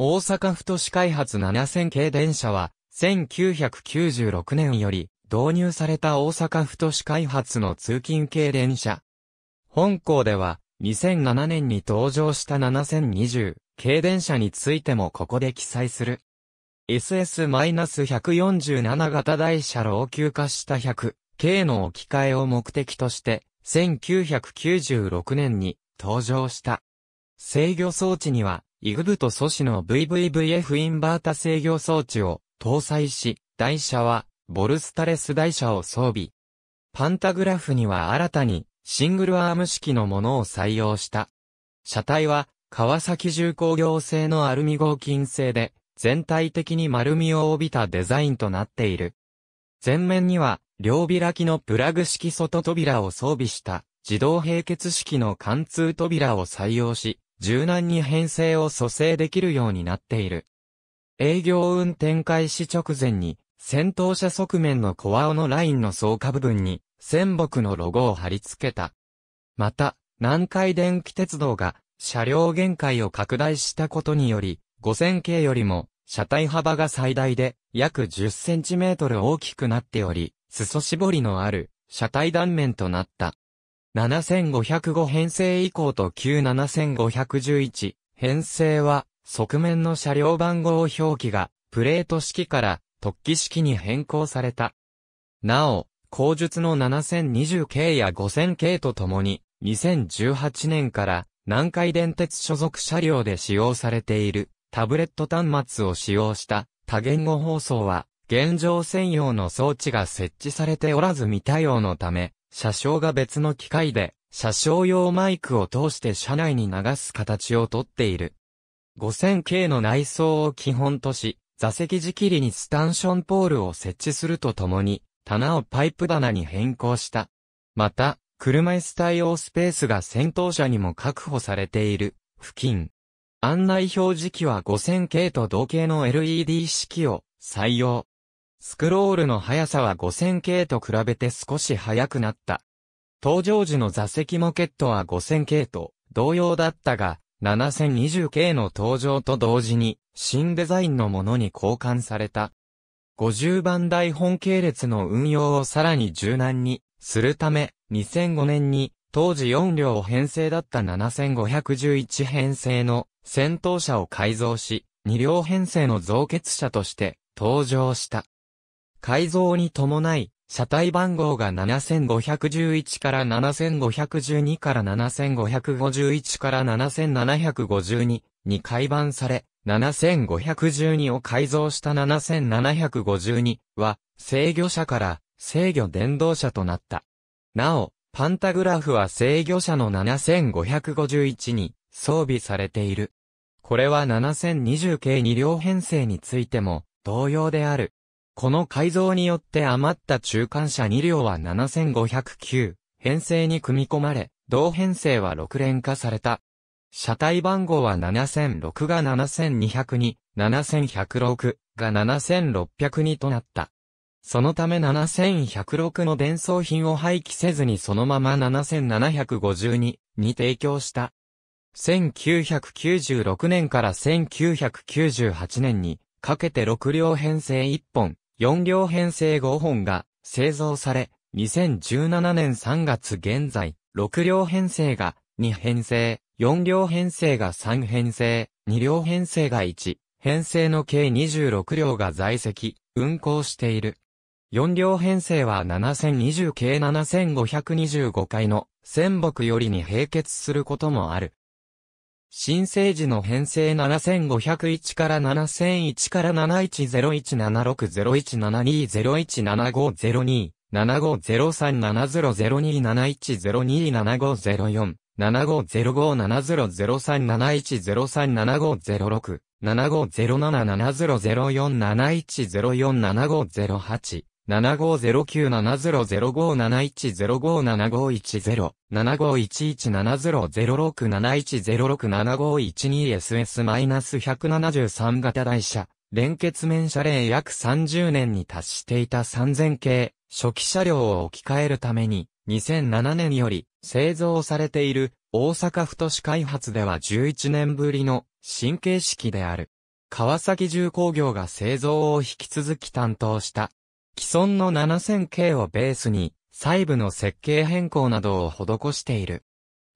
大阪府都市開発7000系電車は、1996年より導入された大阪府都市開発の通勤系電車。本校では、2007年に登場した7020系電車についてもここで記載する。SS-147 型台車老朽化した100系の置き換えを目的として、1996年に登場した。制御装置には、イグブとソシの VVVF インバータ制御装置を搭載し、台車はボルスタレス台車を装備。パンタグラフには新たにシングルアーム式のものを採用した。車体は川崎重工業製のアルミ合金製で全体的に丸みを帯びたデザインとなっている。前面には両開きのプラグ式外扉を装備した自動閉結式の貫通扉を採用し、柔軟に編成を蘇生できるようになっている。営業運転開始直前に、戦闘車側面の小オのラインの装下部分に、千北のロゴを貼り付けた。また、南海電気鉄道が、車両限界を拡大したことにより、5000系よりも、車体幅が最大で、約10センチメートル大きくなっており、裾絞りのある、車体断面となった。7505編成以降と旧7511編成は、側面の車両番号表記が、プレート式から突起式に変更された。なお、後述の7020系や5000系とともに、2018年から南海電鉄所属車両で使用されているタブレット端末を使用した多言語放送は現状専用の装置が設置されておらず未対応のため車掌が別の機械で、車掌用マイクを通して車内に流す形をとっている。5000系の内装を基本とし、座席仕切りにスタンションポールを設置するとともに、棚をパイプ棚に変更した。また、車椅子対応スペースが先頭車にも確保されている、付近。案内表示器は5000系と同型の LED 式を採用。スクロールの速さは5000系と比べて少し速くなった。登場時の座席モケットは5000系と同様だったが、7020系の登場と同時に新デザインのものに交換された。50番台本系列の運用をさらに柔軟にするため、2005年に当時4両編成だった7511編成の戦闘車を改造し、2両編成の増結車として登場した。改造に伴い、車体番号が7511から7512から7551から7752に改版され、7512を改造した7752は制御車から制御電動車となった。なお、パンタグラフは制御車の7551に装備されている。これは7 0 2 0系2両編成についても同様である。この改造によって余った中間車2両は7509編成に組み込まれ、同編成は6連化された。車体番号は7006が7202、7106が7602となった。そのため7106の伝送品を廃棄せずにそのまま7752に提供した。1996年から1998年にかけて6両編成1本、4両編成5本が製造され、2017年3月現在、6両編成が2編成、4両編成が3編成、2両編成が1、編成の計26両が在籍、運行している。4両編成は7020系7525回の仙北よりに並結することもある。新生児の編成7501から7001から7101760172017502。7503700271027504。7 5 0 5 7 0 0 3 7 1 0 3 7 5 0 6 7 5 0 7 7 0 0 4 7 1 0 4 7 5 0 8 7 5 0 9 7 0 0 5 7 1 0 5 7 5 7 5 1 0 7 6 7 1 0 6 7 1 1 2 s s 1 7 3型台車、連結面車齢約30年に達していた3000系、初期車両を置き換えるために、2007年より製造されている大阪府都市開発では11年ぶりの新形式である。川崎重工業が製造を引き続き担当した既存の 7000K をベースに、細部の設計変更などを施している。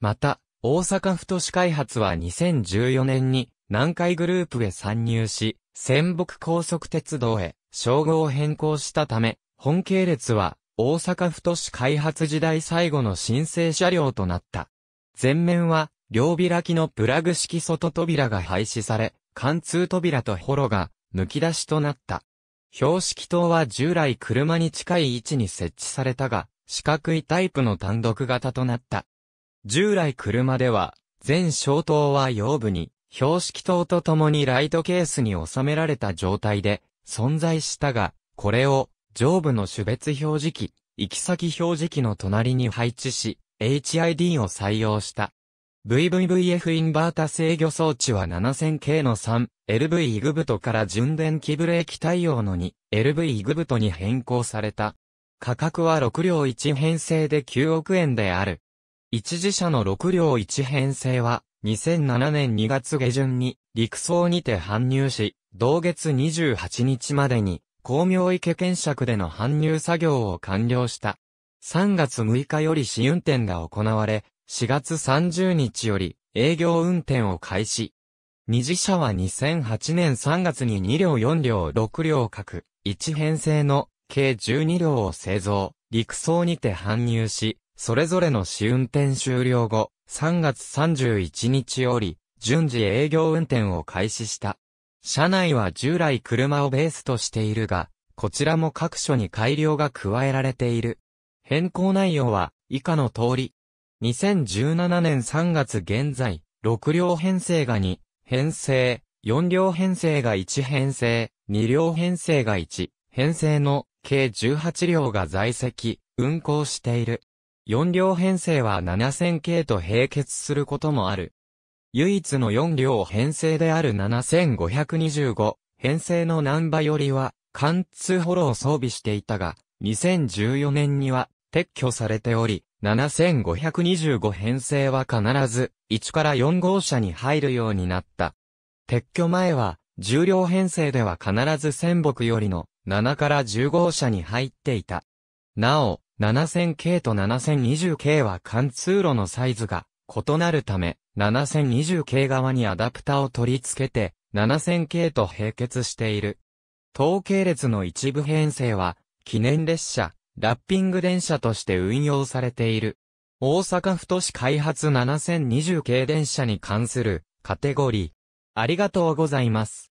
また、大阪府都市開発は2014年に、南海グループへ参入し、仙北高速鉄道へ、称号を変更したため、本系列は、大阪府都市開発時代最後の申請車両となった。前面は、両開きのプラグ式外扉が廃止され、貫通扉とホロが、剥き出しとなった。標識灯は従来車に近い位置に設置されたが、四角いタイプの単独型となった。従来車では、全小灯は腰部に、標識灯と共にライトケースに収められた状態で存在したが、これを上部の種別表示器、行き先表示器の隣に配置し、HID を採用した。VVVF インバータ制御装置は 7000K の 3LV イグブトから純電気ブレーキ対応の 2LV イグブトに変更された。価格は6両1編成で9億円である。一自社の6両1編成は2007年2月下旬に陸送にて搬入し、同月28日までに光明池検索での搬入作業を完了した。3月6日より試運転が行われ、4月30日より営業運転を開始。二次車は2008年3月に2両4両6両各、1編成の計12両を製造、陸送にて搬入し、それぞれの試運転終了後、3月31日より、順次営業運転を開始した。車内は従来車をベースとしているが、こちらも各所に改良が加えられている。変更内容は、以下の通り、2017年3月現在、6両編成が2、編成、4両編成が1編成、2両編成が1、編成の計18両が在籍、運行している。4両編成は7000系と並結することもある。唯一の4両編成である7525、編成の南波よりは、貫通ホロを装備していたが、2014年には撤去されており、7525編成は必ず1から4号車に入るようになった。撤去前は重量編成では必ず仙木よりの7から10号車に入っていた。なお、7000系と7020 k は貫通路のサイズが異なるため、7020系側にアダプタを取り付けて、7000系と並結している。統計列の一部編成は、記念列車、ラッピング電車として運用されている。大阪府都市開発7020系電車に関するカテゴリー。ありがとうございます。